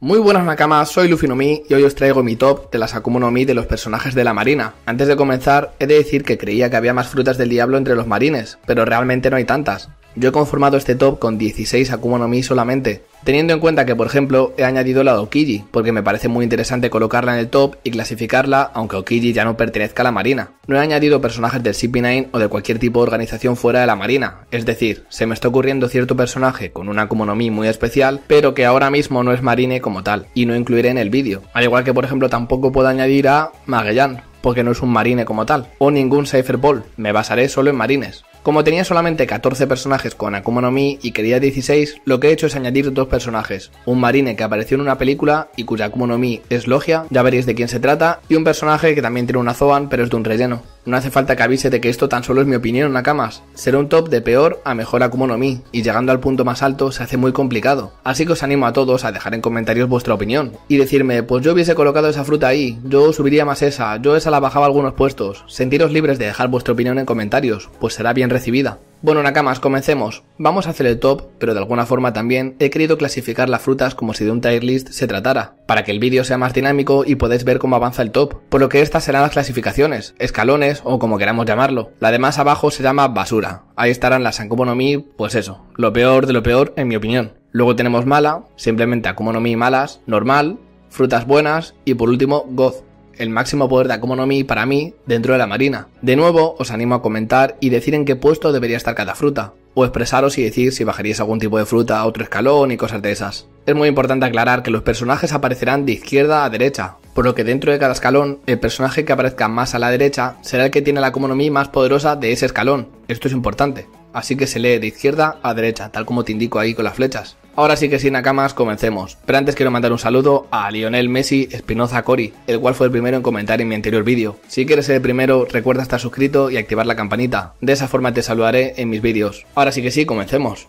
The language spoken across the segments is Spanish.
Muy buenas Nakama, soy Luffy no y hoy os traigo mi top de las Akuma no Mi de los personajes de la marina. Antes de comenzar, he de decir que creía que había más frutas del diablo entre los marines, pero realmente no hay tantas. Yo he conformado este top con 16 Akuma Mi solamente, Teniendo en cuenta que, por ejemplo, he añadido la de Okiji, porque me parece muy interesante colocarla en el top y clasificarla, aunque Okiji ya no pertenezca a la Marina. No he añadido personajes del CP9 o de cualquier tipo de organización fuera de la Marina, es decir, se me está ocurriendo cierto personaje con una Kumonomi muy especial, pero que ahora mismo no es Marine como tal, y no incluiré en el vídeo. Al igual que, por ejemplo, tampoco puedo añadir a Magellan, porque no es un marine como tal, o ningún Cypher Ball, me basaré solo en marines. Como tenía solamente 14 personajes con Akuma no Mi y quería 16, lo que he hecho es añadir dos personajes, un marine que apareció en una película y cuya Akuma no Mi es Logia, ya veréis de quién se trata, y un personaje que también tiene una Zoan pero es de un relleno. No hace falta que avise de que esto tan solo es mi opinión, Nakamas. Será un top de peor a mejor Akumo no Mi, y llegando al punto más alto se hace muy complicado. Así que os animo a todos a dejar en comentarios vuestra opinión y decirme, pues yo hubiese colocado esa fruta ahí, yo subiría más esa, yo esa la bajaba algunos puestos. Sentiros libres de dejar vuestra opinión en comentarios, pues será bien recibida. Bueno, Nakamas, comencemos. Vamos a hacer el top, pero de alguna forma también he querido clasificar las frutas como si de un tier list se tratara, para que el vídeo sea más dinámico y podáis ver cómo avanza el top. Por lo que estas serán las clasificaciones, escalones o como queramos llamarlo. La de más abajo se llama basura. Ahí estarán las Mi, pues eso, lo peor de lo peor en mi opinión. Luego tenemos mala, simplemente Mi malas, normal, frutas buenas y por último goz, el máximo poder de Mi para mí dentro de la marina. De nuevo, os animo a comentar y decir en qué puesto debería estar cada fruta, o expresaros y decir si bajaríais algún tipo de fruta a otro escalón y cosas de esas. Es muy importante aclarar que los personajes aparecerán de izquierda a derecha, por lo que dentro de cada escalón, el personaje que aparezca más a la derecha será el que tiene la Mi más poderosa de ese escalón. Esto es importante, así que se lee de izquierda a derecha, tal como te indico ahí con las flechas. Ahora sí que sin Nakamas, comencemos, pero antes quiero mandar un saludo a Lionel Messi Espinoza Cori, el cual fue el primero en comentar en mi anterior vídeo. Si quieres ser el primero, recuerda estar suscrito y activar la campanita, de esa forma te saludaré en mis vídeos. Ahora sí que sí, comencemos.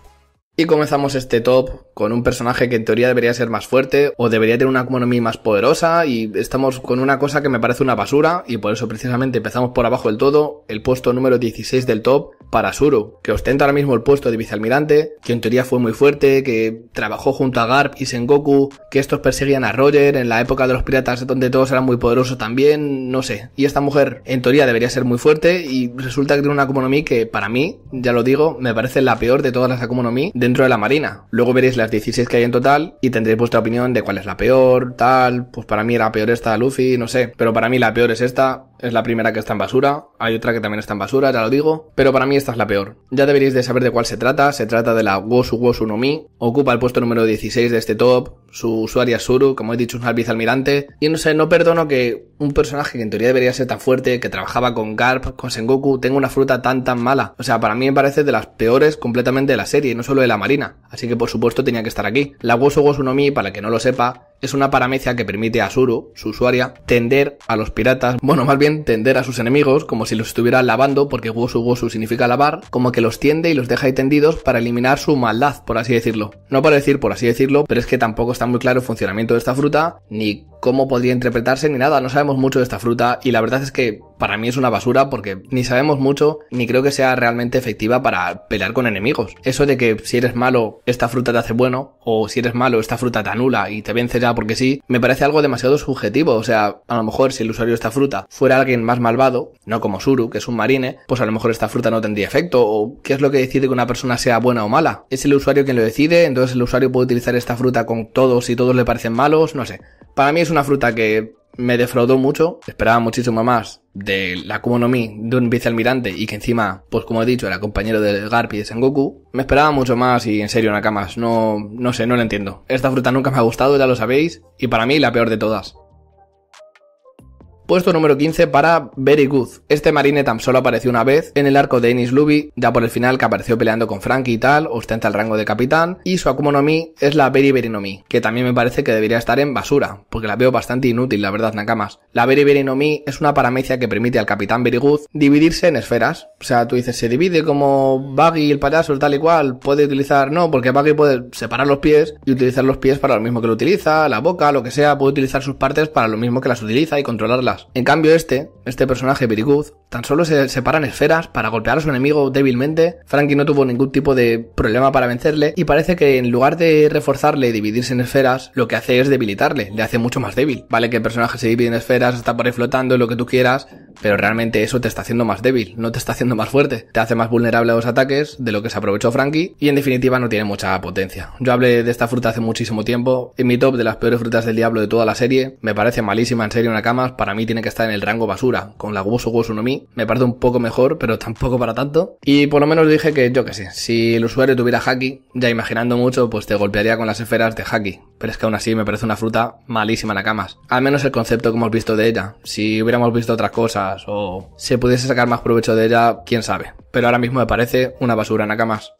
Y comenzamos este top con un personaje que en teoría debería ser más fuerte o debería tener una economía más poderosa y estamos con una cosa que me parece una basura y por eso precisamente empezamos por abajo del todo, el puesto número 16 del top para Suru, que ostenta ahora mismo el puesto de vicealmirante, que en teoría fue muy fuerte, que trabajó junto a Garp y Sengoku, que estos perseguían a Roger en la época de los piratas donde todos eran muy poderosos también, no sé. Y esta mujer en teoría debería ser muy fuerte y resulta que tiene una Akumonomi que para mí, ya lo digo, me parece la peor de todas las Akumonomi de dentro de la Marina. Luego veréis las 16 que hay en total y tendréis vuestra opinión de cuál es la peor, tal. Pues para mí la peor esta Luffy, no sé. Pero para mí la peor es esta es la primera que está en basura, hay otra que también está en basura, ya lo digo, pero para mí esta es la peor. Ya deberíais de saber de cuál se trata, se trata de la Wosu Wosu no Mi, ocupa el puesto número 16 de este top, su usuario es Suru, como he dicho, un almirante y no sé, no perdono que un personaje que en teoría debería ser tan fuerte, que trabajaba con Garp, con Sengoku, tenga una fruta tan tan mala. O sea, para mí me parece de las peores completamente de la serie, no solo de la marina, así que por supuesto tenía que estar aquí. La Wosu Wosu no Mi, para que no lo sepa, es una paramecia que permite a Suru, su usuaria, tender a los piratas, bueno, más bien tender a sus enemigos como si los estuviera lavando, porque Gosu Gosu significa lavar, como que los tiende y los deja ahí tendidos para eliminar su maldad, por así decirlo. No para decir por así decirlo, pero es que tampoco está muy claro el funcionamiento de esta fruta, ni cómo podría interpretarse ni nada, no sabemos mucho de esta fruta y la verdad es que para mí es una basura porque ni sabemos mucho ni creo que sea realmente efectiva para pelear con enemigos. Eso de que si eres malo esta fruta te hace bueno o si eres malo esta fruta te anula y te vence ya porque sí, me parece algo demasiado subjetivo, o sea, a lo mejor si el usuario de esta fruta fuera alguien más malvado, no como Suru, que es un marine, pues a lo mejor esta fruta no tendría efecto o qué es lo que decide que una persona sea buena o mala. Es el usuario quien lo decide, entonces el usuario puede utilizar esta fruta con todos y todos le parecen malos, no sé. Para mí es una fruta que me defraudó mucho, esperaba muchísimo más de la Kumo no de un vicealmirante y que encima, pues como he dicho, era compañero del Garpi de Sengoku. Me esperaba mucho más y en serio, Nakamas, no, no sé, no lo entiendo. Esta fruta nunca me ha gustado, ya lo sabéis, y para mí la peor de todas. Puesto número 15 para Very Good. Este marine tan solo apareció una vez en el arco de Ennis Luby, ya por el final que apareció peleando con Frankie y tal, ostenta el rango de capitán, y su Akuma no Mi es la Very Very no Mi, que también me parece que debería estar en basura, porque la veo bastante inútil, la verdad, Nakamas. La Very Very no Mi es una paramecia que permite al capitán Very Good dividirse en esferas. O sea, tú dices, se divide como Baggy el payaso, tal y cual, puede utilizar, no, porque Buggy puede separar los pies y utilizar los pies para lo mismo que lo utiliza, la boca, lo que sea, puede utilizar sus partes para lo mismo que las utiliza y controlarlas. En cambio este, este personaje Piricuz, Tan solo se separan esferas para golpear a su enemigo débilmente. Frankie no tuvo ningún tipo de problema para vencerle y parece que en lugar de reforzarle y dividirse en esferas, lo que hace es debilitarle, le hace mucho más débil. Vale que el personaje se divide en esferas, está por ahí flotando, lo que tú quieras, pero realmente eso te está haciendo más débil, no te está haciendo más fuerte. Te hace más vulnerable a los ataques de lo que se aprovechó Frankie y en definitiva no tiene mucha potencia. Yo hablé de esta fruta hace muchísimo tiempo, en mi top de las peores frutas del diablo de toda la serie, me parece malísima en serio Nakamas, para mí tiene que estar en el rango basura, con la Guoso no me parece un poco mejor, pero tampoco para tanto. Y por lo menos dije que, yo que sé, si el usuario tuviera Haki, ya imaginando mucho, pues te golpearía con las esferas de Haki. Pero es que aún así me parece una fruta malísima la camas. Al menos el concepto que hemos visto de ella. Si hubiéramos visto otras cosas o se pudiese sacar más provecho de ella, quién sabe. Pero ahora mismo me parece una basura Nakamas.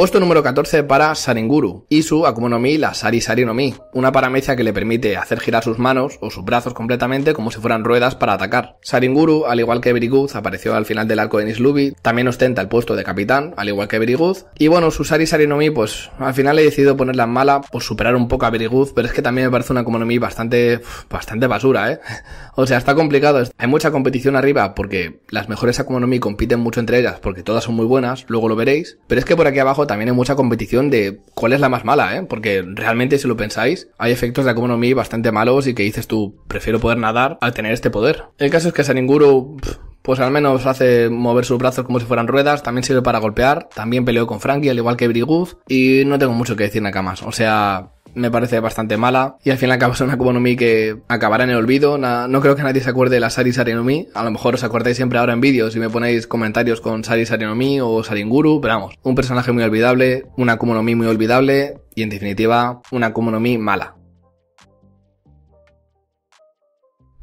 Puesto número 14 para Saringuru y su Akumonomi, la Sari Sarinomi, una paramecia que le permite hacer girar sus manos o sus brazos completamente como si fueran ruedas para atacar. Saringuru, al igual que Beriguz apareció al final del arco de Nislubi, también ostenta el puesto de capitán, al igual que Beriguz y bueno, su Sari Sarinomi, pues al final he decidido ponerla en mala por superar un poco a Beriguz pero es que también me parece una Akumonomi bastante, bastante basura, ¿eh? o sea, está complicado, hay mucha competición arriba porque las mejores Akumonomi compiten mucho entre ellas porque todas son muy buenas, luego lo veréis, pero es que por aquí abajo también hay mucha competición de cuál es la más mala, ¿eh? Porque realmente, si lo pensáis, hay efectos de Akumonomi bastante malos y que dices tú, prefiero poder nadar al tener este poder. El caso es que Saninguru, pues al menos hace mover sus brazos como si fueran ruedas, también sirve para golpear, también peleó con Frankie, al igual que Briguth, y no tengo mucho que decir, más, O sea, me parece bastante mala y al final acaba siendo una Mi que acabará en el olvido. no creo que nadie se acuerde de la Sari Sarinomi. A lo mejor os acordáis siempre ahora en vídeos y me ponéis comentarios con Sari Sarinomi o Saringuru, pero vamos, un personaje muy olvidable, una Mi muy olvidable y en definitiva una Mi mala.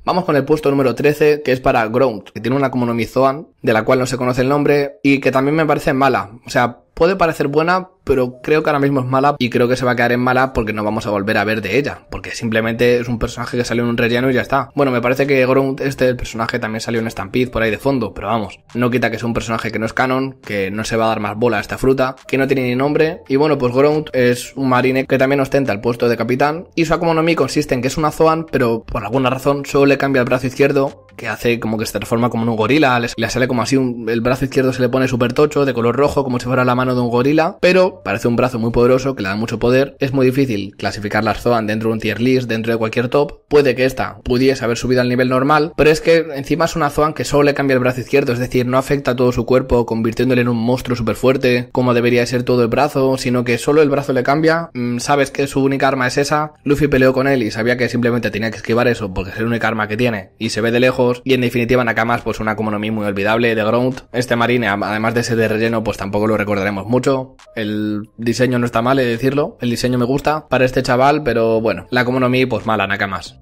Vamos con el puesto número 13, que es para Ground, que tiene una Mi Zoan, de la cual no se conoce el nombre, y que también me parece mala. O sea, puede parecer buena, pero creo que ahora mismo es mala y creo que se va a quedar en mala porque no vamos a volver a ver de ella, porque simplemente es un personaje que salió en un relleno y ya está. Bueno, me parece que Grunt, este el personaje, también salió en Stampede por ahí de fondo, pero vamos, no quita que es un personaje que no es canon, que no se va a dar más bola a esta fruta, que no tiene ni nombre, y bueno, pues Ground es un marine que también ostenta el puesto de capitán, y su Akumonomi consiste en que es una Zoan, pero por alguna razón solo le cambia el brazo izquierdo, que hace como que se transforma como en un gorila, le sale como así, un, el brazo izquierdo se le pone súper tocho, de color rojo, como si fuera la mano de un gorila, pero parece un brazo muy poderoso que le da mucho poder, es muy difícil clasificar la Zoan dentro de un tier list, dentro de cualquier top, puede que esta pudiese haber subido al nivel normal, pero es que encima es una Zoan que solo le cambia el brazo izquierdo, es decir, no afecta a todo su cuerpo convirtiéndole en un monstruo súper fuerte, como debería ser todo el brazo, sino que solo el brazo le cambia, mm, sabes que su única arma es esa, Luffy peleó con él y sabía que simplemente tenía que esquivar eso porque es el único arma que tiene y se ve de lejos y en definitiva Nakamas pues una economía muy olvidable de Ground, este Marine además de ser de relleno pues tampoco lo recordaremos mucho, el el diseño no está mal, he de decirlo. El diseño me gusta para este chaval, pero bueno, la Komonomi, pues mala, nada más.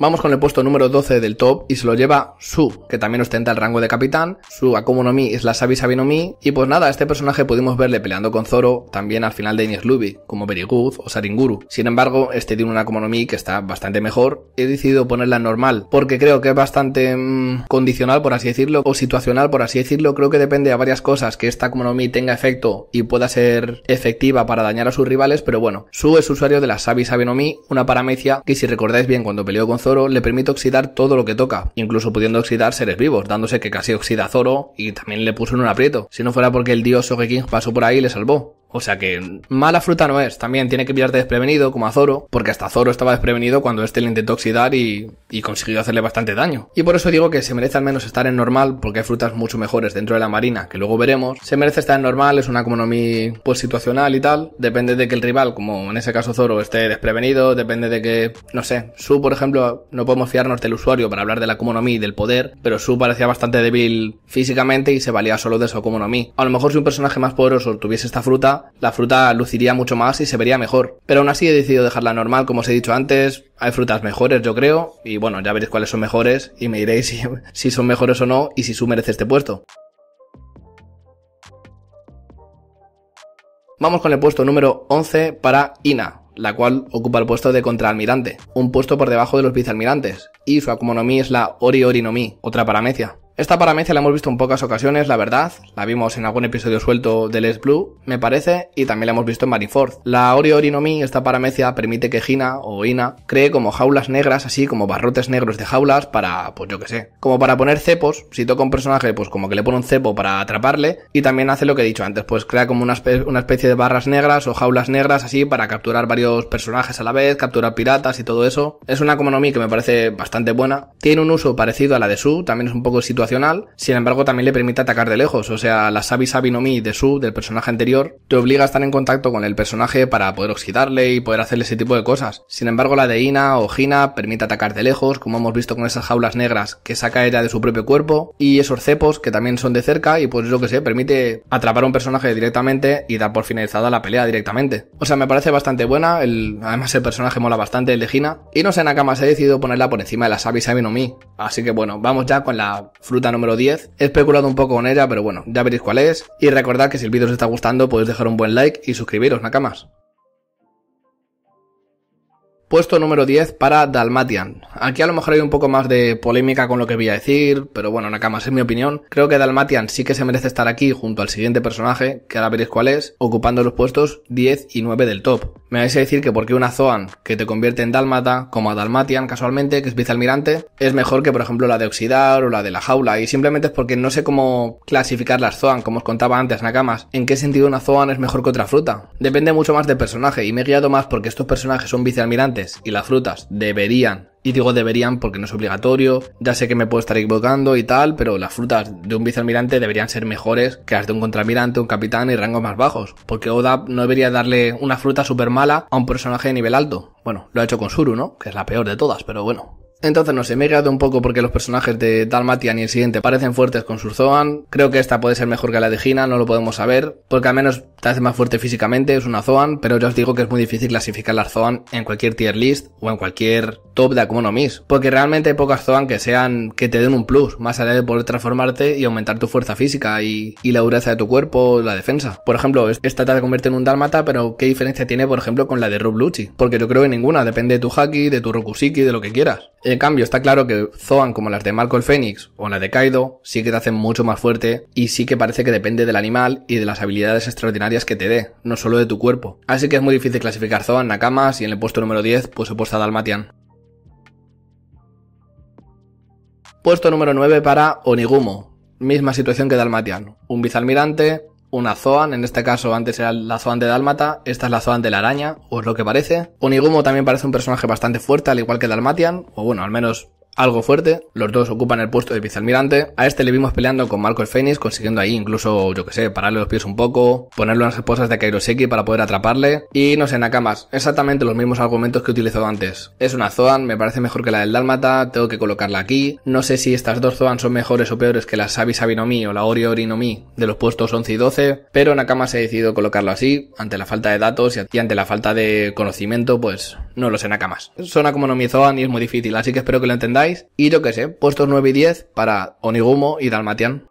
Vamos con el puesto número 12 del top y se lo lleva Su, que también ostenta el rango de capitán. Su Akumo no Mi es la Sabi Sabi no Mi. Y pues nada, este personaje pudimos verle peleando con Zoro también al final de Inis Luby, como Beriguz o Saringuru. Sin embargo, este tiene una Akumo no Mi que está bastante mejor. He decidido ponerla en normal, porque creo que es bastante mm, condicional, por así decirlo, o situacional, por así decirlo. Creo que depende de varias cosas que esta Akumo no Mi tenga efecto y pueda ser efectiva para dañar a sus rivales, pero bueno. Su es usuario de la Sabi Sabi no Mi, una paramecia que si recordáis bien cuando peleó con Zoro, le permite oxidar todo lo que toca, incluso pudiendo oxidar seres vivos, dándose que casi oxida a Zoro y también le puso en un aprieto. Si no fuera porque el dios Sogeking pasó por ahí y le salvó. O sea que mala fruta no es. También tiene que pillarte desprevenido, como a Zoro, porque hasta Zoro estaba desprevenido cuando este le intentó oxidar y, y consiguió hacerle bastante daño. Y por eso digo que se merece al menos estar en normal, porque hay frutas mucho mejores dentro de la marina, que luego veremos. Se merece estar en normal, es una economía pues situacional y tal. Depende de que el rival, como en ese caso Zoro, esté desprevenido, depende de que, no sé, Su, por ejemplo, no podemos fiarnos del usuario para hablar de la economía y del poder, pero Su parecía bastante débil físicamente y se valía solo de su economía. A lo mejor si un personaje más poderoso tuviese esta fruta, la fruta luciría mucho más y se vería mejor. Pero aún así he decidido dejarla normal, como os he dicho antes. Hay frutas mejores, yo creo. Y bueno, ya veréis cuáles son mejores y me diréis si, son mejores o no y si su merece este puesto. Vamos con el puesto número 11 para Ina, la cual ocupa el puesto de contraalmirante, un puesto por debajo de los vicealmirantes, y su akumonomi es la Ori Ori no Mi, otra paramecia. Esta paramecia la hemos visto en pocas ocasiones, la verdad. La vimos en algún episodio suelto de Les Blue, me parece, y también la hemos visto en Marineford. La Ori Orinomi, esta paramecia, permite que Hina, o Ina cree como jaulas negras, así como barrotes negros de jaulas para, pues yo que sé, como para poner cepos. Si toca un personaje, pues como que le pone un cepo para atraparle, y también hace lo que he dicho antes, pues crea como una, una especie de barras negras o jaulas negras, así para capturar varios personajes a la vez, capturar piratas y todo eso. Es una Komonomi que me parece bastante buena. Tiene un uso parecido a la de Su, también es un poco situación sin embargo también le permite atacar de lejos, o sea, la Sabi Sabi no Mi de Su, del personaje anterior, te obliga a estar en contacto con el personaje para poder oxidarle y poder hacerle ese tipo de cosas. Sin embargo, la de Ina o Gina permite atacar de lejos, como hemos visto con esas jaulas negras que saca ella de su propio cuerpo, y esos cepos que también son de cerca, y pues lo que sé, permite atrapar a un personaje directamente y dar por finalizada la pelea directamente. O sea, me parece bastante buena, además el personaje mola bastante, el de Hina y no sé, Nakama se ha decidido ponerla por encima de la Sabi Sabi no Mi. Así que bueno, vamos ya con la fruta número 10. He especulado un poco con ella, pero bueno, ya veréis cuál es. Y recordad que si el vídeo os está gustando, podéis dejar un buen like y suscribiros, nakamas. Puesto número 10 para Dalmatian. Aquí a lo mejor hay un poco más de polémica con lo que voy a decir, pero bueno, Nakamas es mi opinión. Creo que Dalmatian sí que se merece estar aquí junto al siguiente personaje, que ahora veréis cuál es, ocupando los puestos 10 y 9 del top. Me vais a decir que porque una Zoan que te convierte en Dalmata, como a Dalmatian casualmente, que es vicealmirante, es mejor que por ejemplo la de Oxidar o la de la Jaula, y simplemente es porque no sé cómo clasificar las Zoan, como os contaba antes Nakamas, en qué sentido una Zoan es mejor que otra fruta. Depende mucho más del personaje, y me he guiado más porque estos personajes son vicealmirantes y las frutas deberían, y digo deberían porque no es obligatorio, ya sé que me puedo estar equivocando y tal, pero las frutas de un vicealmirante deberían ser mejores que las de un contramirante, un capitán y rangos más bajos, porque ODAP no debería darle una fruta súper mala a un personaje de nivel alto. Bueno, lo ha hecho con Suru, ¿no? Que es la peor de todas, pero bueno, entonces, no sé, me he quedado un poco porque los personajes de Dalmatian y el siguiente parecen fuertes con su Zoan. Creo que esta puede ser mejor que la de Gina, no lo podemos saber, porque al menos te hace más fuerte físicamente, es una Zoan, pero ya os digo que es muy difícil clasificar la Zoan en cualquier tier list o en cualquier top de no porque realmente hay pocas Zoan que sean, que te den un plus, más allá de poder transformarte y aumentar tu fuerza física y, la dureza de tu cuerpo, la defensa. Por ejemplo, esta te convierte en un Dálmata, pero ¿qué diferencia tiene, por ejemplo, con la de Rob Lucci. Porque yo creo que ninguna, depende de tu Haki, de tu Rokusiki, de lo que quieras. En cambio, está claro que Zoan, como las de Marco el Fénix o la de Kaido, sí que te hacen mucho más fuerte y sí que parece que depende del animal y de las habilidades extraordinarias que te dé, no solo de tu cuerpo. Así que es muy difícil clasificar Zoan, Nakamas y en el puesto número 10 pues he puesto a Dalmatian. Puesto número 9 para Onigumo. Misma situación que Dalmatian. Un vicealmirante, una Zoan, en este caso antes era la Zoan de Dalmata, esta es la Zoan de la araña, o es lo que parece. Onigumo también parece un personaje bastante fuerte, al igual que Dalmatian, o bueno, al menos algo fuerte, los dos ocupan el puesto de vicealmirante, a este le vimos peleando con el Fenix, consiguiendo ahí incluso, yo que sé, pararle los pies un poco, ponerle unas esposas de Kairoseki para poder atraparle, y no sé, Nakamas, exactamente los mismos argumentos que he utilizado antes. Es una Zoan, me parece mejor que la del Dálmata, tengo que colocarla aquí, no sé si estas dos Zoan son mejores o peores que la Sabi Sabi no Mi o la Ori Ori no Mi de los puestos 11 y 12, pero Nakamas he decidido colocarlo así, ante la falta de datos y ante la falta de conocimiento, pues no lo sé Nakamas. Suena como no mi Zoan y es muy difícil, así que espero que lo entendáis y yo que sé, puestos 9 y 10 para Onigumo y Dalmatian.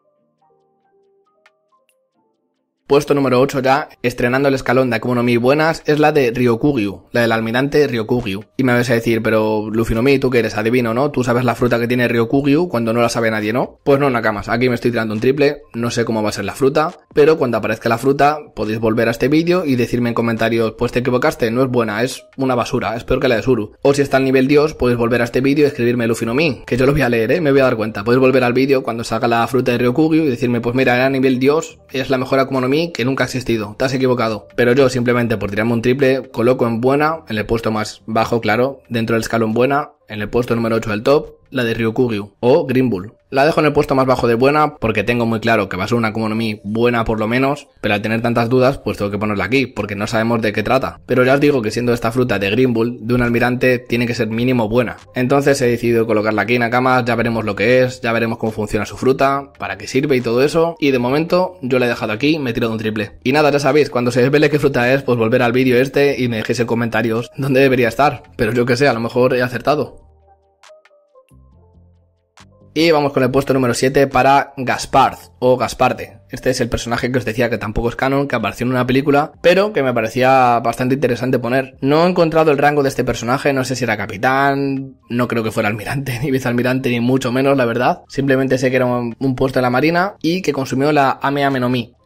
Puesto número 8 ya, estrenando el escalón de Akumonomi buenas, es la de Ryokugyu, la del almirante Ryokugyu. Y me vais a decir, pero Lufinomi, tú que eres adivino, ¿no? Tú sabes la fruta que tiene Ryokugyu cuando no la sabe nadie, ¿no? Pues no, Nakamas, aquí me estoy tirando un triple, no sé cómo va a ser la fruta, pero cuando aparezca la fruta podéis volver a este vídeo y decirme en comentarios, pues te equivocaste, no es buena, es una basura, es peor que la de Suru. O si está al nivel Dios, podéis volver a este vídeo y escribirme Lufinomi, que yo lo voy a leer, ¿eh? Me voy a dar cuenta. Podéis volver al vídeo cuando salga la fruta de Ryokugyu y decirme, pues mira, era nivel Dios, es la mejor Akumonomi que nunca ha existido. Te has equivocado. Pero yo simplemente por tirarme un triple coloco en buena, en el puesto más bajo, claro, dentro del escalón buena en el puesto número 8 del top, la de Ryukugyu o Green Bull. La dejo en el puesto más bajo de buena porque tengo muy claro que va a ser una Kumonomi buena por lo menos, pero al tener tantas dudas pues tengo que ponerla aquí porque no sabemos de qué trata. Pero ya os digo que siendo esta fruta de Green Bull de un almirante tiene que ser mínimo buena. Entonces he decidido colocarla aquí en cama, ya veremos lo que es, ya veremos cómo funciona su fruta, para qué sirve y todo eso. Y de momento yo la he dejado aquí, me tiro de un triple. Y nada, ya sabéis, cuando se desvele qué fruta es pues volver al vídeo este y me dejéis en comentarios dónde debería estar. Pero yo que sé, a lo mejor he acertado. Y vamos con el puesto número 7 para Gaspard o Gasparte. Este es el personaje que os decía que tampoco es canon, que apareció en una película, pero que me parecía bastante interesante poner. No he encontrado el rango de este personaje, no sé si era capitán, no creo que fuera almirante, ni vicealmirante, ni mucho menos, la verdad. Simplemente sé que era un, puesto de la marina y que consumió la Ame Ame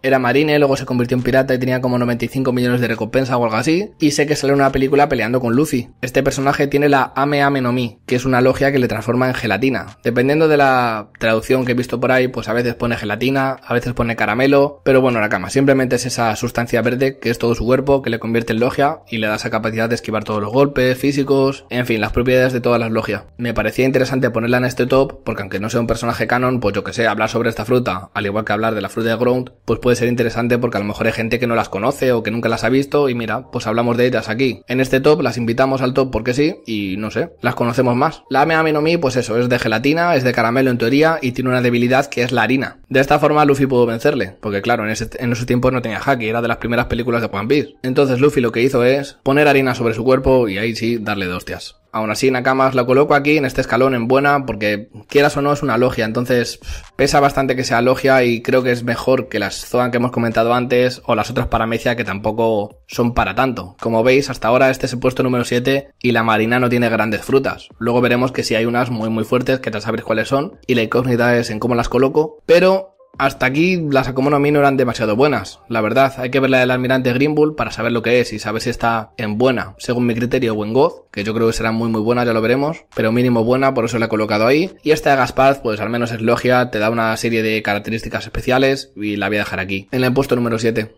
era marine, luego se convirtió en pirata y tenía como 95 millones de recompensa o algo así. Y sé que sale una película peleando con Luffy. Este personaje tiene la Ame Ame no Mi, que es una logia que le transforma en gelatina. Dependiendo de la traducción que he visto por ahí, pues a veces pone gelatina, a veces pone caramelo, pero bueno, la cama. Simplemente es esa sustancia verde que es todo su cuerpo, que le convierte en logia y le da esa capacidad de esquivar todos los golpes físicos, en fin, las propiedades de todas las logias. Me parecía interesante ponerla en este top, porque aunque no sea un personaje canon, pues yo que sé, hablar sobre esta fruta, al igual que hablar de la fruta de Ground, pues puede ser interesante porque a lo mejor hay gente que no las conoce o que nunca las ha visto y mira, pues hablamos de ellas aquí. En este top las invitamos al top porque sí y no sé, las conocemos más. La Ame pues eso, es de gelatina, es de caramelo en teoría y tiene una debilidad que es la harina. De esta forma Luffy pudo vencerle, porque claro, en, ese, en esos tiempos no tenía haki, era de las primeras películas de One Piece. Entonces Luffy lo que hizo es poner harina sobre su cuerpo y ahí sí darle de hostias. Aún así, Nakamas lo coloco aquí en este escalón en buena porque quieras o no es una logia, entonces pesa bastante que sea logia y creo que es mejor que las Zoan que hemos comentado antes o las otras paramecia que tampoco son para tanto. Como veis, hasta ahora este es el puesto número 7 y la Marina no tiene grandes frutas. Luego veremos que si hay unas muy muy fuertes que tal sabréis cuáles son y la incógnita es en cómo las coloco, pero hasta aquí las a no eran demasiado buenas, la verdad. Hay que ver la del almirante Grimbull para saber lo que es y saber si está en buena, según mi criterio, o en God, que yo creo que será muy muy buena, ya lo veremos, pero mínimo buena, por eso la he colocado ahí. Y esta de Gaspard, pues al menos es logia, te da una serie de características especiales y la voy a dejar aquí, en el puesto número 7.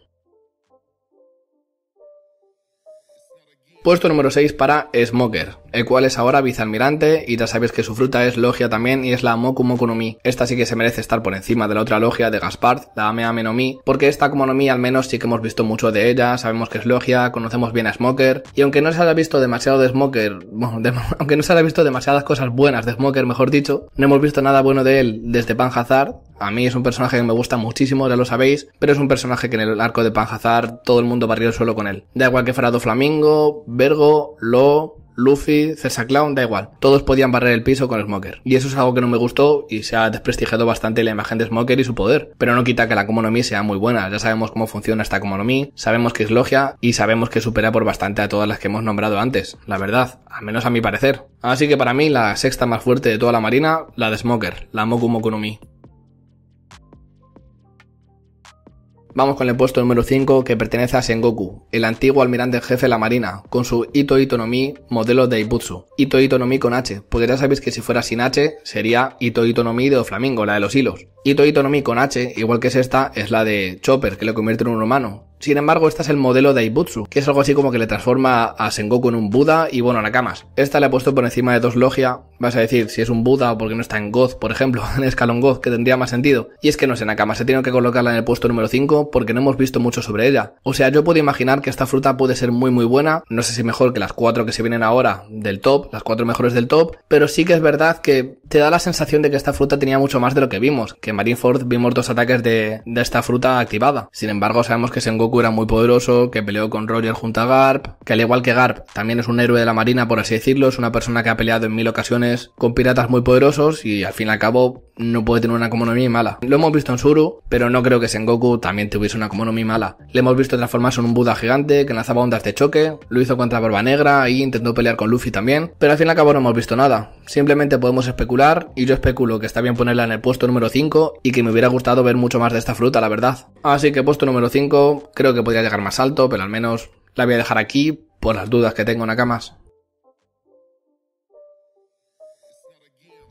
Puesto número 6 para Smoker el cual es ahora vicealmirante y ya sabéis que su fruta es logia también y es la Moku Moku no Mi. Esta sí que se merece estar por encima de la otra logia de Gaspard, la Ame Ame Mi, porque esta como no Mi al menos sí que hemos visto mucho de ella, sabemos que es logia, conocemos bien a Smoker y aunque no se haya visto demasiado de Smoker, aunque no se haya visto demasiadas cosas buenas de Smoker, mejor dicho, no hemos visto nada bueno de él desde Panhazard. A mí es un personaje que me gusta muchísimo, ya lo sabéis, pero es un personaje que en el arco de Panhazard todo el mundo barrió el suelo con él. Da igual que fuera Flamingo, Vergo, Lo, Luffy, Cersa Clown, da igual. Todos podían barrer el piso con Smoker. Y eso es algo que no me gustó y se ha desprestigiado bastante la imagen de Smoker y su poder. Pero no quita que la Komonomi sea muy buena. Ya sabemos cómo funciona esta Komonomi, sabemos que es logia y sabemos que supera por bastante a todas las que hemos nombrado antes. La verdad, al menos a mi parecer. Así que para mí la sexta más fuerte de toda la marina, la de Smoker, la Moku Mi. Vamos con el puesto número 5 que pertenece a Sengoku, el antiguo almirante jefe de la marina, con su Ito Itonomi modelo de Ibutsu. Ito Itonomi con H, porque ya sabéis que si fuera sin H sería Ito Itonomi de Oflamingo, la de los hilos. Ito Itonomi con H, igual que es esta, es la de Chopper, que lo convierte en un romano. Sin embargo, esta es el modelo de Ibutsu, que es algo así como que le transforma a Sengoku en un Buda y bueno, Nakamas. Esta le ha puesto por encima de dos logia. Vas a decir si es un Buda o porque no está en Goz, por ejemplo, en escalón Goz, que tendría más sentido. Y es que no sé, Nakamas, se tiene que colocarla en el puesto número 5 porque no hemos visto mucho sobre ella. O sea, yo puedo imaginar que esta fruta puede ser muy muy buena, no sé si mejor que las cuatro que se vienen ahora del top, las cuatro mejores del top, pero sí que es verdad que te da la sensación de que esta fruta tenía mucho más de lo que vimos, que en Marineford vimos dos ataques de, de esta fruta activada. Sin embargo, sabemos que Sengoku Goku era muy poderoso, que peleó con Roger junto a Garp, que al igual que Garp también es un héroe de la marina, por así decirlo, es una persona que ha peleado en mil ocasiones con piratas muy poderosos y al fin y al cabo no puede tener una Komonomi mala. Lo hemos visto en Suru, pero no creo que Sengoku también tuviese una Komonomi mala. Le hemos visto transformarse en un Buda gigante que lanzaba ondas de choque, lo hizo contra Barba Negra y intentó pelear con Luffy también, pero al fin y al cabo no hemos visto nada. Simplemente podemos especular y yo especulo que está bien ponerla en el puesto número 5 y que me hubiera gustado ver mucho más de esta fruta, la verdad. Así que puesto número 5, Creo que podría llegar más alto, pero al menos la voy a dejar aquí por las dudas que tengo Nakamas.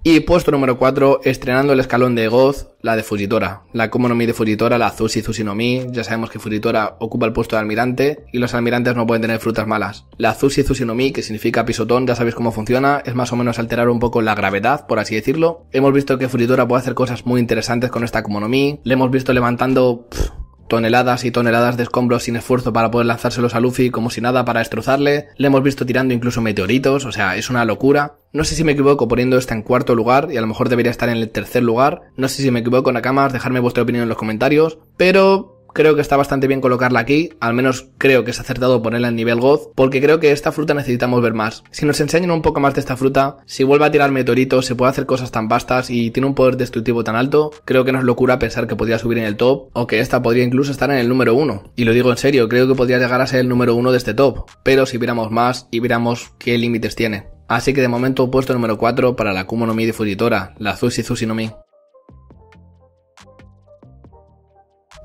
Y puesto número 4, estrenando el escalón de Goz, la de Fujitora. La Komonomi de Fujitora, la Zushi Zushinomi. ya sabemos que Fujitora ocupa el puesto de almirante y los almirantes no pueden tener frutas malas. La Zushi Zushinomi, que significa pisotón, ya sabéis cómo funciona, es más o menos alterar un poco la gravedad, por así decirlo. Hemos visto que Fujitora puede hacer cosas muy interesantes con esta Komonomi, le hemos visto levantando toneladas y toneladas de escombros sin esfuerzo para poder lanzárselos a Luffy como si nada para destrozarle, le hemos visto tirando incluso meteoritos, o sea, es una locura. No sé si me equivoco poniendo esta en cuarto lugar y a lo mejor debería estar en el tercer lugar, no sé si me equivoco Nakamas, dejarme vuestra opinión en los comentarios, pero creo que está bastante bien colocarla aquí, al menos creo que es acertado ponerla en nivel God, porque creo que esta fruta necesitamos ver más. Si nos enseñan un poco más de esta fruta, si vuelve a tirar meteoritos, se puede hacer cosas tan vastas y tiene un poder destructivo tan alto, creo que nos locura pensar que podría subir en el top o que esta podría incluso estar en el número 1. Y lo digo en serio, creo que podría llegar a ser el número 1 de este top, pero si viéramos más y viéramos qué límites tiene. Así que de momento puesto número 4 para la Kumonomi difusitora, la Zushi Mi.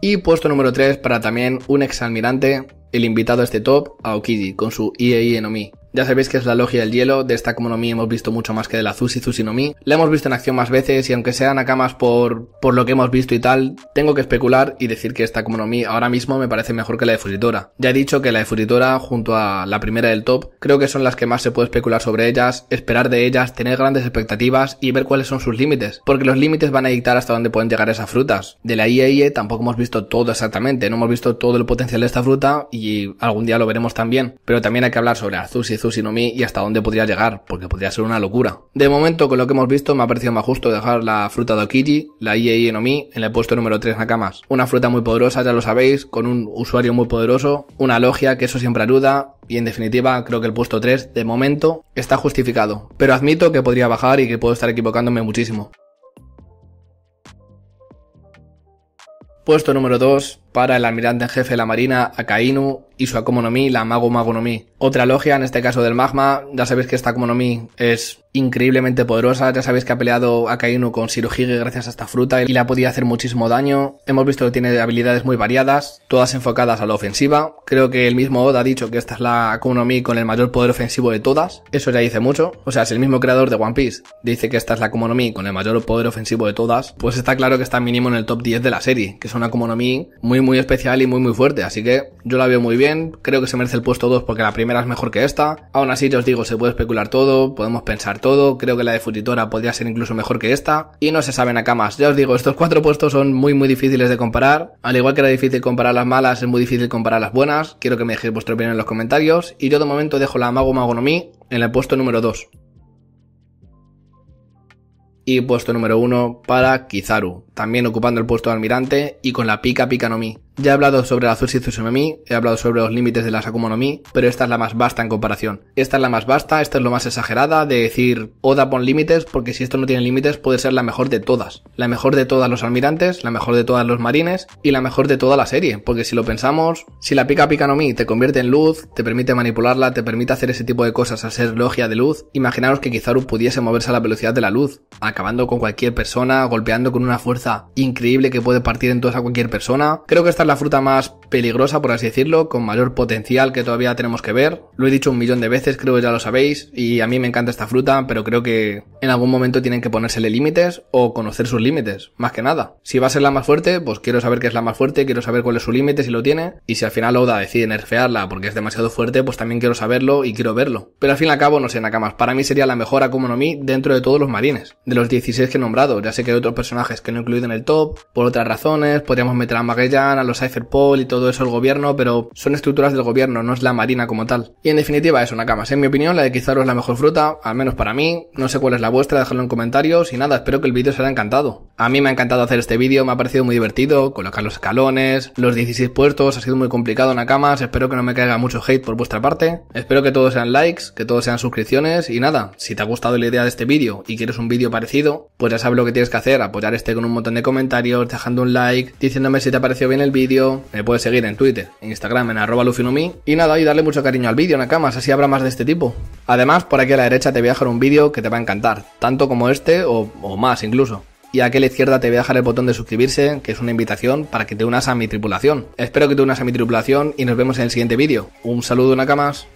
Y puesto número 3 para también un exalmirante, el invitado a este top, Aokiji, con su IEI Enomi. Ya sabéis que es la logia del hielo, de esta Komonomi hemos visto mucho más que de la Zusi y no Mi. La hemos visto en acción más veces y aunque sean Nakamas por, por lo que hemos visto y tal, tengo que especular y decir que esta Komonomi ahora mismo me parece mejor que la de Ya he dicho que la de junto a la primera del top, creo que son las que más se puede especular sobre ellas, esperar de ellas, tener grandes expectativas y ver cuáles son sus límites, porque los límites van a dictar hasta dónde pueden llegar esas frutas. De la ie tampoco hemos visto todo exactamente, no hemos visto todo el potencial de esta fruta y algún día lo veremos también, pero también hay que hablar sobre Azusi y Sinomi y hasta dónde podría llegar, porque podría ser una locura. De momento, con lo que hemos visto, me ha parecido más justo dejar la fruta de Okiji, la IEI e Omi, en el puesto número 3 Nakamas. Una fruta muy poderosa, ya lo sabéis, con un usuario muy poderoso, una logia, que eso siempre ayuda, y en definitiva creo que el puesto 3, de momento, está justificado. Pero admito que podría bajar y que puedo estar equivocándome muchísimo. Puesto número 2, para el almirante en jefe de la Marina, Akainu, y su Mi, la Mago Magonomi. Otra logia, en este caso del Magma, ya sabéis que esta Mi es increíblemente poderosa, ya sabéis que ha peleado Akainu con Shirohige gracias a esta fruta y la podía hacer muchísimo daño. Hemos visto que tiene habilidades muy variadas, todas enfocadas a la ofensiva. Creo que el mismo Oda ha dicho que esta es la Akumonomi con el mayor poder ofensivo de todas, eso ya dice mucho. O sea, si el mismo creador de One Piece dice que esta es la Akumonomi con el mayor poder ofensivo de todas, pues está claro que está mínimo en el top 10 de la serie, que es una Akumonomi muy muy, especial y muy, muy fuerte. Así que yo la veo muy bien. Creo que se merece el puesto 2 porque la primera es mejor que esta. Aún así, yo os digo, se puede especular todo, podemos pensar todo. Creo que la de futitora podría ser incluso mejor que esta. Y no se saben acá más. Ya os digo, estos cuatro puestos son muy, muy difíciles de comparar. Al igual que era difícil comparar las malas, es muy difícil comparar las buenas. Quiero que me dejéis vuestro opinión en los comentarios. Y yo de momento dejo la Mago Mi en el puesto número 2 y puesto número 1 para Kizaru, también ocupando el puesto de almirante y con la pica mi. Ya he hablado sobre la Zursi Tsunami, he hablado sobre los límites de la Sakuma pero esta es la más vasta en comparación. Esta es la más vasta, esta es lo más exagerada de decir Oda oh, pon límites, porque si esto no tiene límites puede ser la mejor de todas. La mejor de todas los almirantes, la mejor de todas los marines y la mejor de toda la serie, porque si lo pensamos, si la pica Pika no Mi te convierte en luz, te permite manipularla, te permite hacer ese tipo de cosas a ser logia de luz, imaginaros que Kizaru pudiese moverse a la velocidad de la luz, acabando con cualquier persona, golpeando con una fuerza increíble que puede partir en todas a cualquier persona. Creo que esta es la fruta más peligrosa, por así decirlo, con mayor potencial que todavía tenemos que ver. Lo he dicho un millón de veces, creo que ya lo sabéis, y a mí me encanta esta fruta, pero creo que en algún momento tienen que ponérsele límites o conocer sus límites, más que nada. Si va a ser la más fuerte, pues quiero saber qué es la más fuerte, quiero saber cuál es su límite, si lo tiene, y si al final Oda decide nerfearla porque es demasiado fuerte, pues también quiero saberlo y quiero verlo. Pero al fin y al cabo, no sé, Nakamas, para mí sería la mejor Akuma no Mi dentro de todos los marines. De los 16 que he nombrado, ya sé que hay otros personajes que no he incluido en el top, por otras razones, podríamos meter a Magellan, a los Cypherpol y todo eso el gobierno, pero son estructuras del gobierno, no es la marina como tal. Y en definitiva es una cama. En mi opinión, la de Kizaru es la mejor fruta, al menos para mí. No sé cuál es la vuestra, dejadlo en comentarios y nada, espero que el vídeo os haya encantado. A mí me ha encantado hacer este vídeo, me ha parecido muy divertido, colocar los escalones, los 16 puertos, ha sido muy complicado Nakamas, espero que no me caiga mucho hate por vuestra parte, espero que todos sean likes, que todos sean suscripciones y nada, si te ha gustado la idea de este vídeo y quieres un vídeo parecido, pues ya sabes lo que tienes que hacer, apoyar este con un montón de comentarios, dejando un like, diciéndome si te ha parecido bien el vídeo, me puedes seguir en Twitter, Instagram, en arroba lufinumi y nada, y darle mucho cariño al vídeo Nakamas, así habrá más de este tipo. Además, por aquí a la derecha te voy a dejar un vídeo que te va a encantar, tanto como este o más incluso y aquí a la izquierda te voy a dejar el botón de suscribirse, que es una invitación para que te unas a mi tripulación. Espero que te unas a mi tripulación y nos vemos en el siguiente vídeo. Un saludo, Nakamas.